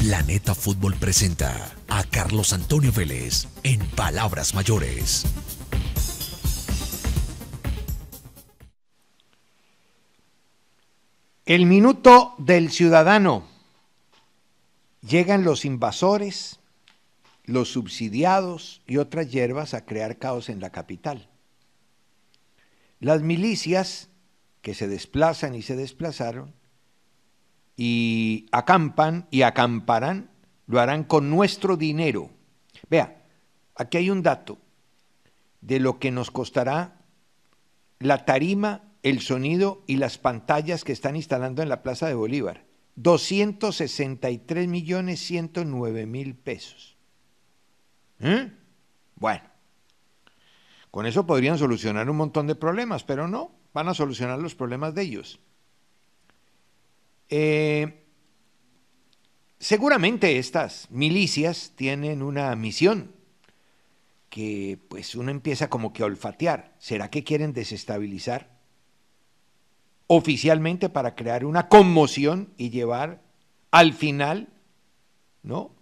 Planeta Fútbol presenta a Carlos Antonio Vélez en Palabras Mayores. El minuto del ciudadano. Llegan los invasores, los subsidiados y otras hierbas a crear caos en la capital. Las milicias que se desplazan y se desplazaron y acampan y acamparán, lo harán con nuestro dinero. Vea, aquí hay un dato de lo que nos costará la tarima, el sonido y las pantallas que están instalando en la Plaza de Bolívar. tres millones nueve mil pesos. ¿Eh? Bueno, con eso podrían solucionar un montón de problemas, pero no, van a solucionar los problemas de ellos. Eh, seguramente estas milicias tienen una misión que pues uno empieza como que a olfatear. ¿Será que quieren desestabilizar oficialmente para crear una conmoción y llevar al final, ¿no?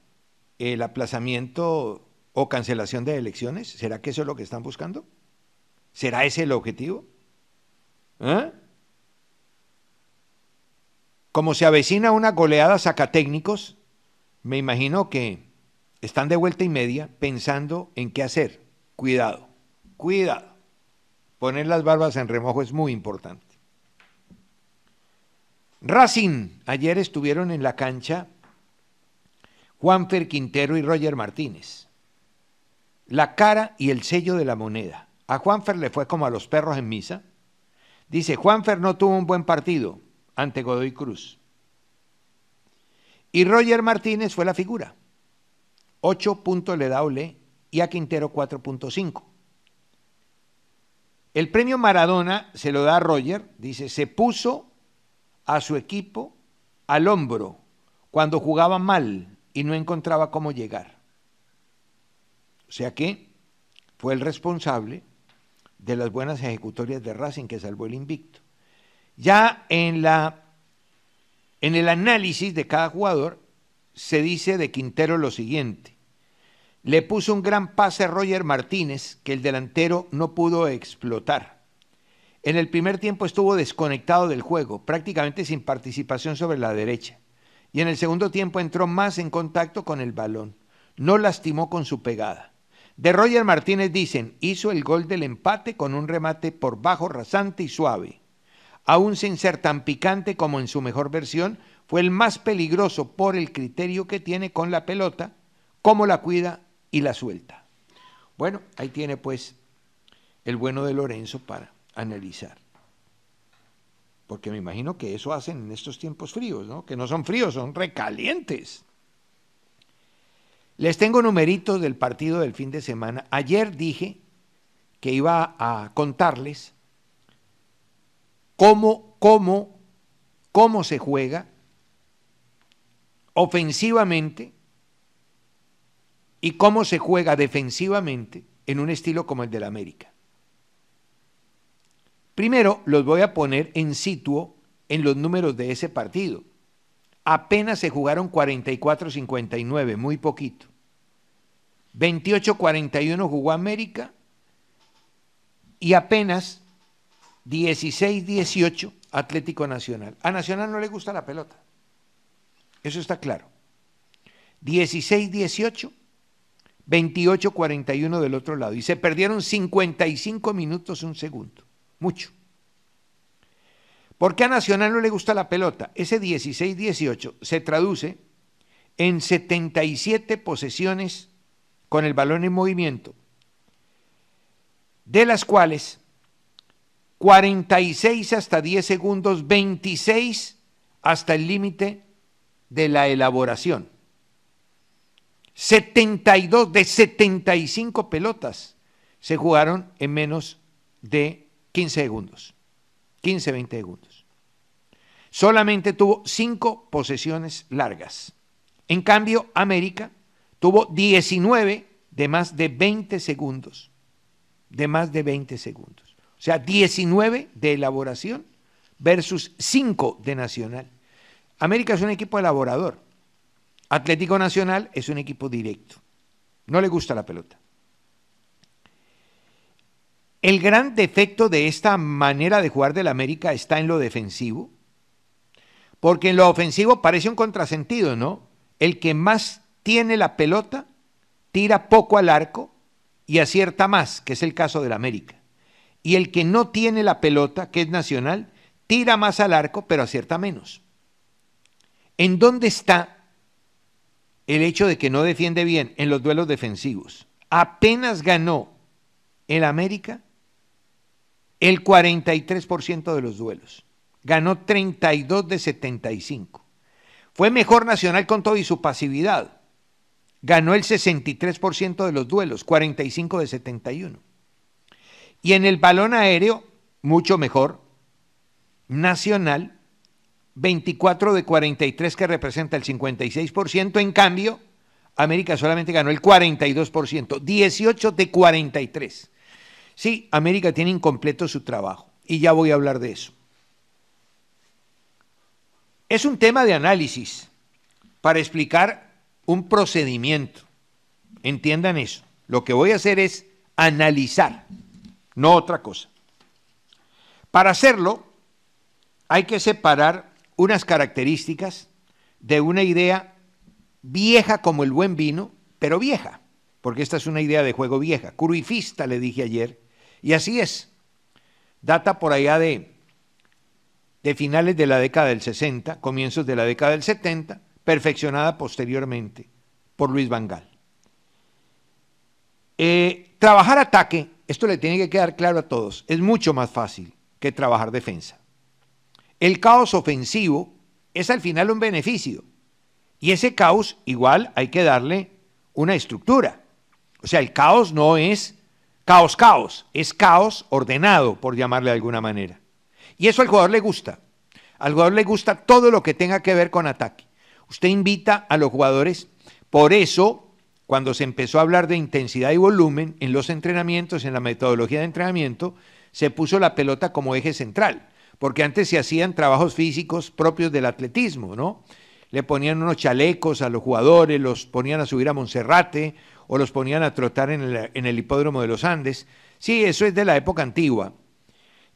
El aplazamiento o cancelación de elecciones. ¿Será que eso es lo que están buscando? ¿Será ese el objetivo? ¿Eh? como se avecina una goleada técnicos. me imagino que están de vuelta y media pensando en qué hacer. Cuidado, cuidado. Poner las barbas en remojo es muy importante. Racing, ayer estuvieron en la cancha Juanfer Quintero y Roger Martínez. La cara y el sello de la moneda. A Juanfer le fue como a los perros en misa. Dice, Juanfer no tuvo un buen partido, ante Godoy Cruz. Y Roger Martínez fue la figura. Ocho puntos le da Ole y a Quintero 4.5. El premio Maradona se lo da a Roger, dice, se puso a su equipo al hombro cuando jugaba mal y no encontraba cómo llegar. O sea que fue el responsable de las buenas ejecutorias de Racing que salvó el invicto. Ya en, en el análisis de cada jugador se dice de Quintero lo siguiente. Le puso un gran pase a Roger Martínez que el delantero no pudo explotar. En el primer tiempo estuvo desconectado del juego, prácticamente sin participación sobre la derecha. Y en el segundo tiempo entró más en contacto con el balón. No lastimó con su pegada. De Roger Martínez dicen, hizo el gol del empate con un remate por bajo rasante y suave aún sin ser tan picante como en su mejor versión, fue el más peligroso por el criterio que tiene con la pelota, cómo la cuida y la suelta. Bueno, ahí tiene pues el bueno de Lorenzo para analizar. Porque me imagino que eso hacen en estos tiempos fríos, ¿no? Que no son fríos, son recalientes. Les tengo numeritos del partido del fin de semana. Ayer dije que iba a contarles cómo, cómo se juega ofensivamente y cómo se juega defensivamente en un estilo como el de la América. Primero los voy a poner en situo en los números de ese partido. Apenas se jugaron 44-59, muy poquito. 28-41 jugó América y apenas 16-18 Atlético Nacional. A Nacional no le gusta la pelota. Eso está claro. 16-18, 28-41 del otro lado. Y se perdieron 55 minutos, un segundo. Mucho. ¿Por qué a Nacional no le gusta la pelota? Ese 16-18 se traduce en 77 posesiones con el balón en movimiento, de las cuales 46 hasta 10 segundos, 26 hasta el límite de la elaboración. 72 de 75 pelotas se jugaron en menos de 15 segundos, 15, 20 segundos. Solamente tuvo 5 posesiones largas. En cambio, América tuvo 19 de más de 20 segundos, de más de 20 segundos. O sea, 19 de elaboración versus 5 de Nacional. América es un equipo elaborador. Atlético Nacional es un equipo directo. No le gusta la pelota. El gran defecto de esta manera de jugar del América está en lo defensivo, porque en lo ofensivo parece un contrasentido, ¿no? El que más tiene la pelota tira poco al arco y acierta más, que es el caso del América. Y el que no tiene la pelota, que es nacional, tira más al arco, pero acierta menos. ¿En dónde está el hecho de que no defiende bien? En los duelos defensivos. Apenas ganó el América el 43% de los duelos. Ganó 32 de 75. Fue mejor Nacional con todo y su pasividad. Ganó el 63% de los duelos, 45 de 71. Y en el balón aéreo, mucho mejor. Nacional, 24 de 43, que representa el 56%. En cambio, América solamente ganó el 42%, 18 de 43. Sí, América tiene incompleto su trabajo. Y ya voy a hablar de eso. Es un tema de análisis para explicar un procedimiento. Entiendan eso. Lo que voy a hacer es analizar no otra cosa. Para hacerlo, hay que separar unas características de una idea vieja como el buen vino, pero vieja, porque esta es una idea de juego vieja. Cruifista, le dije ayer, y así es. Data por allá de, finales de la década del 60, comienzos de la década del 70, perfeccionada posteriormente por Luis Vangal. Eh, trabajar ataque esto le tiene que quedar claro a todos, es mucho más fácil que trabajar defensa. El caos ofensivo es al final un beneficio. Y ese caos igual hay que darle una estructura. O sea, el caos no es caos, caos, es caos ordenado, por llamarle de alguna manera. Y eso al jugador le gusta. Al jugador le gusta todo lo que tenga que ver con ataque. Usted invita a los jugadores, por eso cuando se empezó a hablar de intensidad y volumen en los entrenamientos, en la metodología de entrenamiento, se puso la pelota como eje central, porque antes se hacían trabajos físicos propios del atletismo, ¿no? Le ponían unos chalecos a los jugadores, los ponían a subir a Monserrate o los ponían a trotar en el, hipódromo de los Andes. Sí, eso es de la época antigua.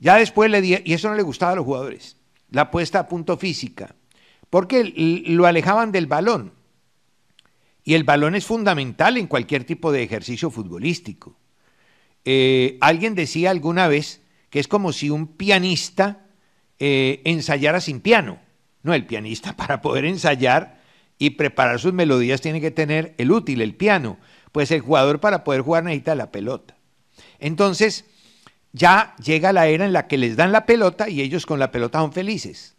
Ya después le y eso no le gustaba a los jugadores, la puesta a punto física, porque lo alejaban del balón y el balón es fundamental en cualquier tipo de ejercicio futbolístico. Eh, alguien decía alguna vez que es como si un pianista eh, ensayara sin piano. No, el pianista para poder ensayar y preparar sus melodías tiene que tener el útil, el piano. Pues el jugador para poder jugar necesita la pelota. Entonces, ya llega la era en la que les dan la pelota y ellos con la pelota son felices.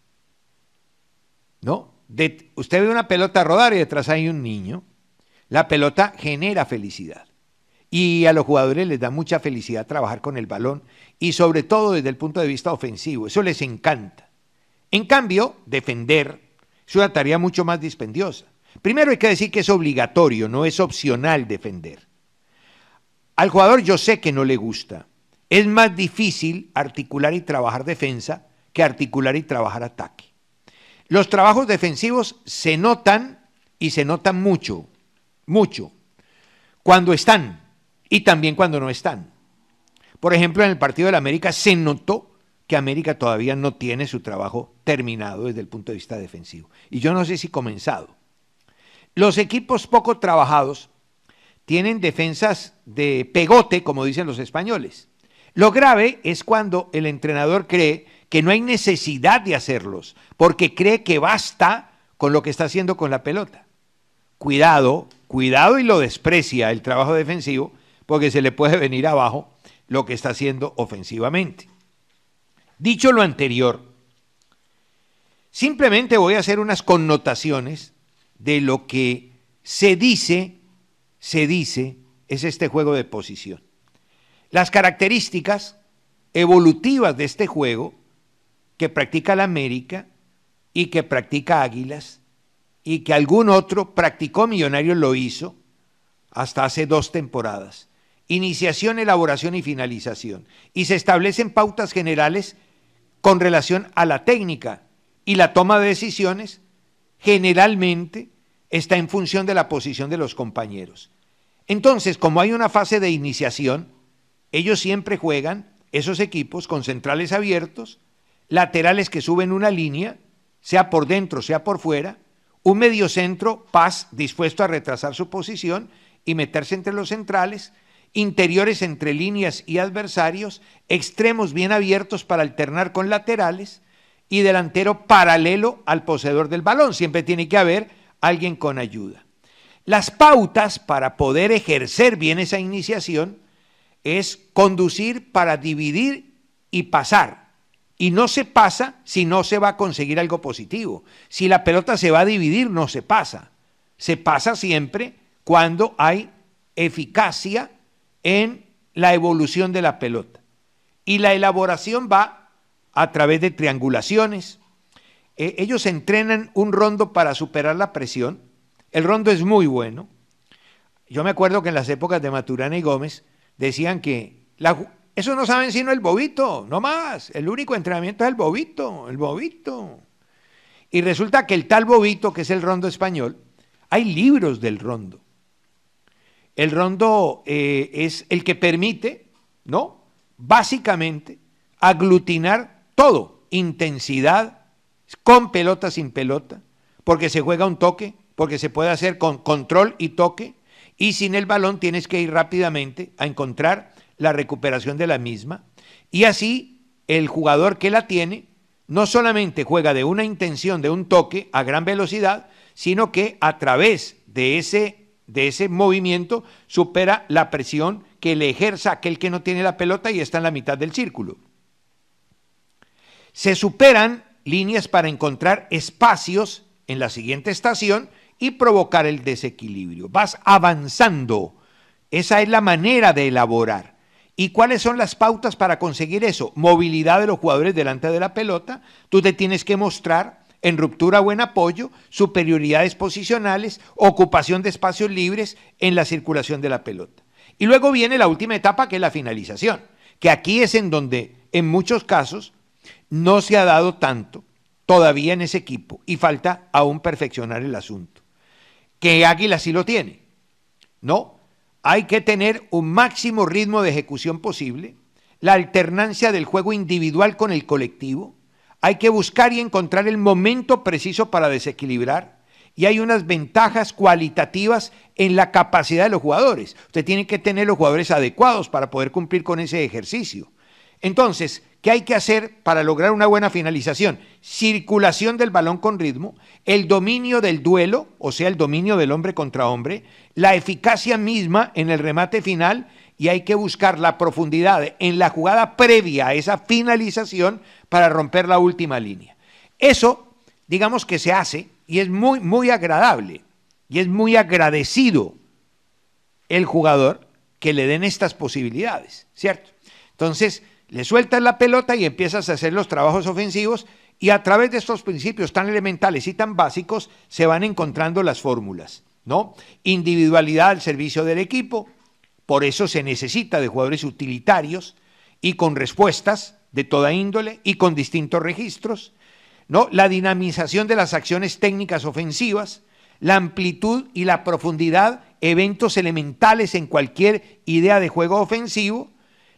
¿No? usted ve una pelota rodar y detrás hay un niño. La pelota genera felicidad y a los jugadores les da mucha felicidad trabajar con el balón y sobre todo desde el punto de vista ofensivo, eso les encanta. En cambio, defender es una tarea mucho más dispendiosa. Primero hay que decir que es obligatorio, no es opcional defender. Al jugador yo sé que no le gusta. Es más difícil articular y trabajar defensa que articular y trabajar ataque. Los trabajos defensivos se notan y se notan mucho mucho, cuando están y también cuando no están. Por ejemplo, en el partido de la América se notó que América todavía no tiene su trabajo terminado desde el punto de vista defensivo. Y yo no sé si comenzado. Los equipos poco trabajados tienen defensas de pegote, como dicen los españoles. Lo grave es cuando el entrenador cree que no hay necesidad de hacerlos, porque cree que basta con lo que está haciendo con la pelota cuidado, cuidado y lo desprecia el trabajo defensivo porque se le puede venir abajo lo que está haciendo ofensivamente. Dicho lo anterior, simplemente voy a hacer unas connotaciones de lo que se dice, se dice, es este juego de posición. Las características evolutivas de este juego que practica la América y que practica Águilas y que algún otro practicó millonario lo hizo hasta hace dos temporadas. Iniciación, elaboración y finalización. Y se establecen pautas generales con relación a la técnica y la toma de decisiones generalmente está en función de la posición de los compañeros. Entonces, como hay una fase de iniciación, ellos siempre juegan, esos equipos, con centrales abiertos, laterales que suben una línea, sea por dentro, sea por fuera, un mediocentro, Paz, dispuesto a retrasar su posición y meterse entre los centrales, interiores entre líneas y adversarios, extremos bien abiertos para alternar con laterales y delantero paralelo al poseedor del balón. Siempre tiene que haber alguien con ayuda. Las pautas para poder ejercer bien esa iniciación es conducir para dividir y pasar, y no se pasa si no se va a conseguir algo positivo. Si la pelota se va a dividir, no se pasa. Se pasa siempre cuando hay eficacia en la evolución de la pelota. Y la elaboración va a través de triangulaciones. Eh, ellos entrenan un rondo para superar la presión. El rondo es muy bueno. Yo me acuerdo que en las épocas de Maturana y Gómez decían que la, eso no saben sino el bobito, no más. El único entrenamiento es el bobito, el bobito. Y resulta que el tal bobito, que es el rondo español, hay libros del rondo. El rondo eh, es el que permite, ¿no? Básicamente, aglutinar todo, intensidad, con pelota, sin pelota, porque se juega un toque, porque se puede hacer con control y toque, y sin el balón tienes que ir rápidamente a encontrar la recuperación de la misma. Y así el jugador que la tiene no solamente juega de una intención, de un toque a gran velocidad, sino que a través de ese, de ese movimiento supera la presión que le ejerza aquel que no tiene la pelota y está en la mitad del círculo. Se superan líneas para encontrar espacios en la siguiente estación y provocar el desequilibrio. Vas avanzando. Esa es la manera de elaborar. ¿Y cuáles son las pautas para conseguir eso? Movilidad de los jugadores delante de la pelota. Tú te tienes que mostrar en ruptura buen apoyo, superioridades posicionales, ocupación de espacios libres en la circulación de la pelota. Y luego viene la última etapa que es la finalización, que aquí es en donde en muchos casos no se ha dado tanto todavía en ese equipo y falta aún perfeccionar el asunto. Que Águila sí lo tiene, ¿no? hay que tener un máximo ritmo de ejecución posible, la alternancia del juego individual con el colectivo, hay que buscar y encontrar el momento preciso para desequilibrar y hay unas ventajas cualitativas en la capacidad de los jugadores. Usted tiene que tener los jugadores adecuados para poder cumplir con ese ejercicio. Entonces, ¿Qué hay que hacer para lograr una buena finalización? Circulación del balón con ritmo, el dominio del duelo, o sea, el dominio del hombre contra hombre, la eficacia misma en el remate final y hay que buscar la profundidad en la jugada previa a esa finalización para romper la última línea. Eso, digamos que se hace y es muy, muy agradable y es muy agradecido el jugador que le den estas posibilidades, ¿cierto? Entonces, le sueltas la pelota y empiezas a hacer los trabajos ofensivos y a través de estos principios tan elementales y tan básicos se van encontrando las fórmulas, ¿no? Individualidad al servicio del equipo, por eso se necesita de jugadores utilitarios y con respuestas de toda índole y con distintos registros, ¿no? La dinamización de las acciones técnicas ofensivas, la amplitud y la profundidad, eventos elementales en cualquier idea de juego ofensivo,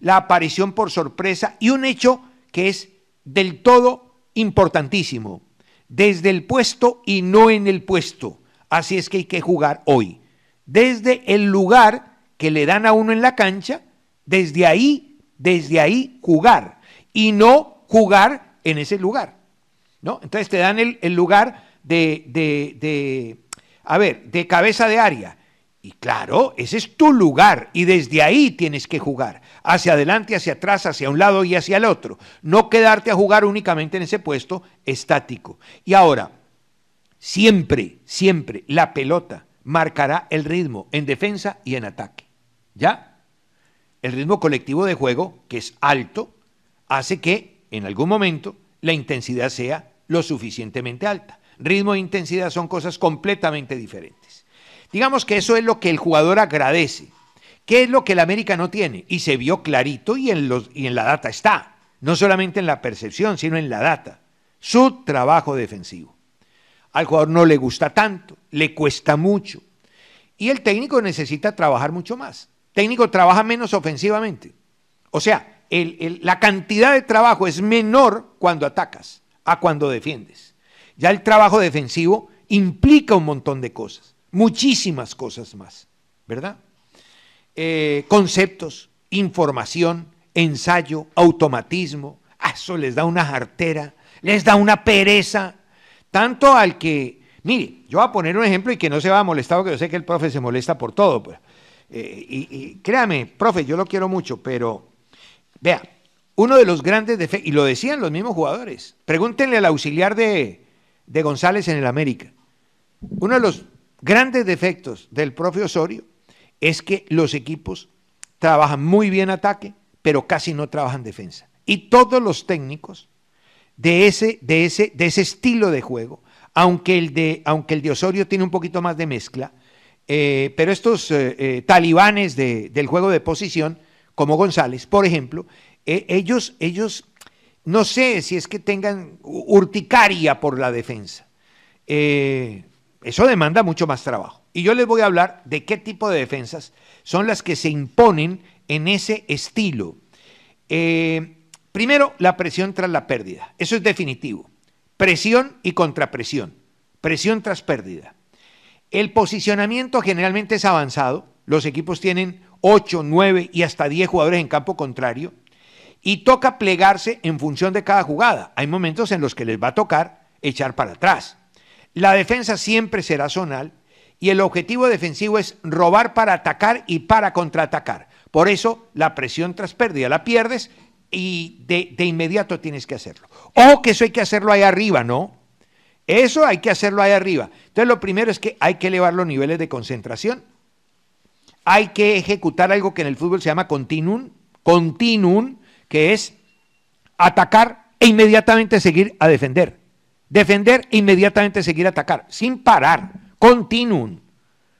la aparición por sorpresa y un hecho que es del todo importantísimo, desde el puesto y no en el puesto. Así es que hay que jugar hoy. Desde el lugar que le dan a uno en la cancha, desde ahí, desde ahí jugar y no jugar en ese lugar. ¿no? Entonces te dan el, el lugar de, de, de, a ver, de cabeza de área y claro, ese es tu lugar y desde ahí tienes que jugar, hacia adelante, hacia atrás, hacia un lado y hacia el otro. No quedarte a jugar únicamente en ese puesto estático. Y ahora, siempre, siempre la pelota marcará el ritmo en defensa y en ataque. ¿Ya? El ritmo colectivo de juego, que es alto, hace que en algún momento la intensidad sea lo suficientemente alta. Ritmo e intensidad son cosas completamente diferentes. Digamos que eso es lo que el jugador agradece. ¿Qué es lo que el América no tiene? Y se vio clarito y en, la data está. No solamente en la percepción, sino en la data. Su trabajo defensivo. Al jugador no le gusta tanto, le cuesta mucho. Y el técnico necesita trabajar mucho más. técnico trabaja menos ofensivamente. O sea, la cantidad de trabajo es menor cuando atacas a cuando defiendes. Ya el trabajo defensivo implica un montón de cosas muchísimas cosas más, ¿verdad? Eh, conceptos, información, ensayo, automatismo, ah, eso les da una jartera, les da una pereza, tanto al que, mire, yo voy a poner un ejemplo y que no se va a molestar, porque yo sé que el profe se molesta por todo, pues. eh, y, créame, profe, yo lo quiero mucho, pero vea, uno de los grandes defectos, y lo decían los mismos jugadores, pregúntenle al auxiliar de González en el América, uno de los grandes defectos del propio Osorio es que los equipos trabajan muy bien ataque, pero casi no trabajan defensa. Y todos los técnicos de ese, de ese, de ese estilo de juego, aunque el de, aunque el de Osorio tiene un poquito más de mezcla, eh, pero estos eh, eh, talibanes del juego de posición, como González, por ejemplo, ellos, ellos, no sé si es que tengan urticaria por la defensa. Eso demanda mucho más trabajo. Y yo les voy a hablar de qué tipo de defensas son las que se imponen en ese estilo. Eh, primero, la presión tras la pérdida. Eso es definitivo. Presión y contrapresión. Presión tras pérdida. El posicionamiento generalmente es avanzado. Los equipos tienen 8, 9 y hasta 10 jugadores en campo contrario. Y toca plegarse en función de cada jugada. Hay momentos en los que les va a tocar echar para atrás la defensa siempre será zonal y el objetivo defensivo es robar para atacar y para contraatacar. Por eso la presión tras pérdida la pierdes y de, inmediato tienes que hacerlo. O que eso hay que hacerlo ahí arriba, ¿no? Eso hay que hacerlo ahí arriba. Entonces lo primero es que hay que elevar los niveles de concentración. Hay que ejecutar algo que en el fútbol se llama continuum, continuum, que es atacar e inmediatamente seguir a defender. Defender inmediatamente seguir atacar, sin parar, continuum,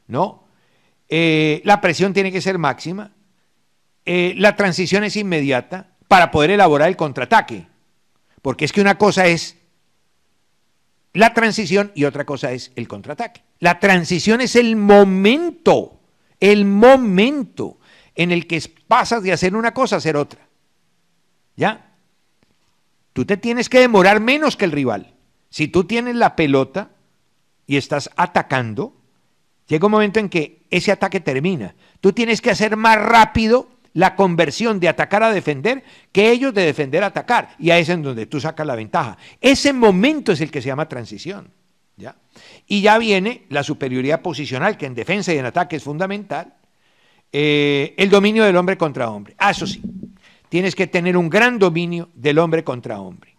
¿no? Eh, la presión tiene que ser máxima, eh, la transición es inmediata para poder elaborar el contraataque, porque es que una cosa es la transición y otra cosa es el contraataque. La transición es el momento, el momento en el que pasas de hacer una cosa a hacer otra. ¿Ya? Tú te tienes que demorar menos que el rival. Si tú tienes la pelota y estás atacando, llega un momento en que ese ataque termina. Tú tienes que hacer más rápido la conversión de atacar a defender que ellos de defender a atacar. Y ahí es en donde tú sacas la ventaja. Ese momento es el que se llama transición. ¿ya? Y ya viene la superioridad posicional, que en defensa y en ataque es fundamental. Eh, el dominio del hombre contra hombre. Ah, eso sí, tienes que tener un gran dominio del hombre contra hombre.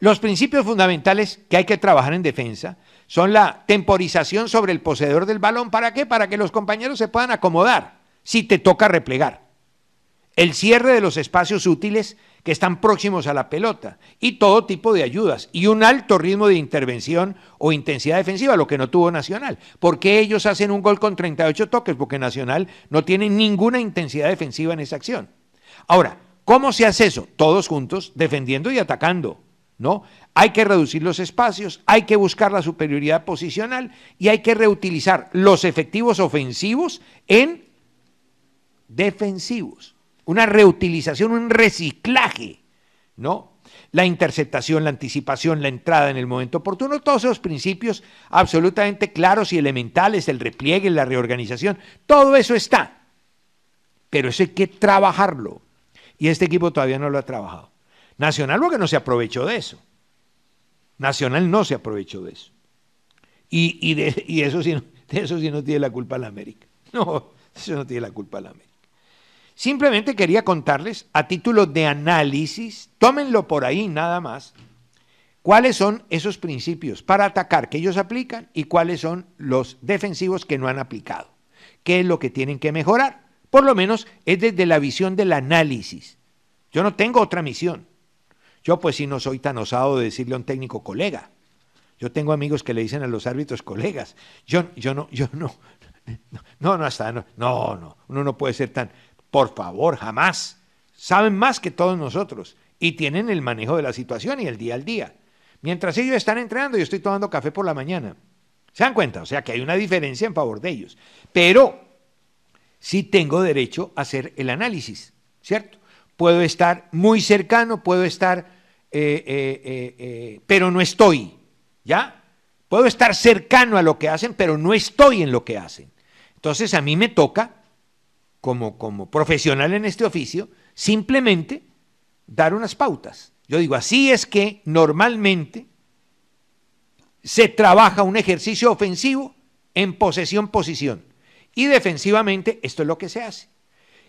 Los principios fundamentales que hay que trabajar en defensa son la temporización sobre el poseedor del balón. ¿Para qué? Para que los compañeros se puedan acomodar si te toca replegar. El cierre de los espacios útiles que están próximos a la pelota y todo tipo de ayudas y un alto ritmo de intervención o intensidad defensiva, lo que no tuvo Nacional. ¿Por qué ellos hacen un gol con 38 toques? Porque Nacional no tiene ninguna intensidad defensiva en esa acción. Ahora, ¿cómo se hace eso? Todos juntos, defendiendo y atacando ¿no? Hay que reducir los espacios, hay que buscar la superioridad posicional y hay que reutilizar los efectivos ofensivos en defensivos. Una reutilización, un reciclaje, ¿no? La interceptación, la anticipación, la entrada en el momento oportuno, todos esos principios absolutamente claros y elementales, el repliegue, la reorganización, todo eso está. Pero eso hay que trabajarlo. Y este equipo todavía no lo ha trabajado. Nacional porque no se aprovechó de eso. Nacional no se aprovechó de eso. Y, de, eso, sí, eso sí no tiene la culpa la América. No, eso no tiene la culpa la América. Simplemente quería contarles a título de análisis, tómenlo por ahí nada más, cuáles son esos principios para atacar que ellos aplican y cuáles son los defensivos que no han aplicado. ¿Qué es lo que tienen que mejorar? Por lo menos es desde la visión del análisis. Yo no tengo otra misión. Yo pues sí no soy tan osado de decirle a un técnico colega. Yo tengo amigos que le dicen a los árbitros colegas. Yo, yo no, yo no, no, no, hasta no, no, no, uno no puede ser tan, por favor, jamás. Saben más que todos nosotros y tienen el manejo de la situación y el día al día. Mientras ellos están entrenando, yo estoy tomando café por la mañana. ¿Se dan cuenta? O sea que hay una diferencia en favor de ellos. Pero sí tengo derecho a hacer el análisis, ¿cierto? puedo estar muy cercano, puedo estar, eh, eh, eh, pero no estoy, ¿ya? Puedo estar cercano a lo que hacen, pero no estoy en lo que hacen. Entonces a mí me toca, como, como profesional en este oficio, simplemente dar unas pautas. Yo digo, así es que normalmente se trabaja un ejercicio ofensivo en posesión-posición. Y defensivamente esto es lo que se hace.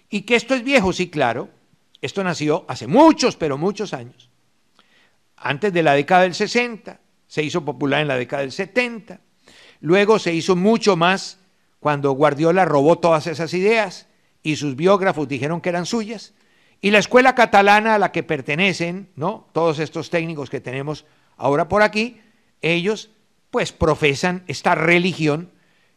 Y que esto es viejo, sí, claro, esto nació hace muchos, pero muchos años. Antes de la década del 60, se hizo popular en la década del 70. Luego se hizo mucho más cuando Guardiola robó todas esas ideas y sus biógrafos dijeron que eran suyas. Y la escuela catalana a la que pertenecen, ¿no? Todos estos técnicos que tenemos ahora por aquí, ellos pues profesan esta religión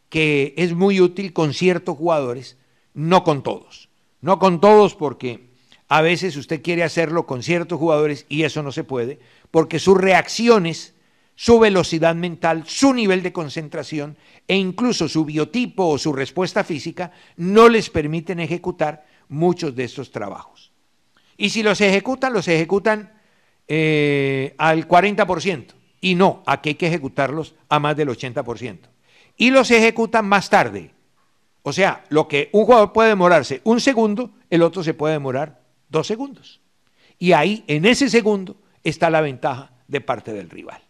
que es muy útil con ciertos jugadores, no con todos. No con todos porque a veces usted quiere hacerlo con ciertos jugadores y eso no se puede, porque sus reacciones, su velocidad mental, su nivel de concentración e incluso su biotipo o su respuesta física no les permiten ejecutar muchos de estos trabajos. Y si los ejecutan, los ejecutan eh, al 40%. Y no, aquí hay que ejecutarlos a más del 80%. Y los ejecutan más tarde. O sea, lo que un jugador puede demorarse un segundo, el otro se puede demorar Dos segundos. Y ahí, en ese segundo, está la ventaja de parte del rival.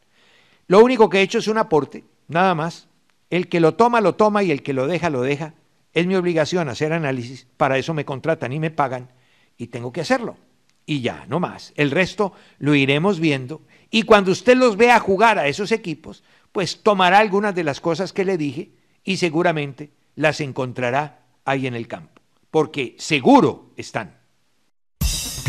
Lo único que he hecho es un aporte, nada más. El que lo toma, lo toma y el que lo deja, lo deja. Es mi obligación hacer análisis, para eso me contratan y me pagan y tengo que hacerlo. Y ya, no más. El resto lo iremos viendo y cuando usted los vea jugar a esos equipos, pues tomará algunas de las cosas que le dije y seguramente las encontrará ahí en el campo, porque seguro están.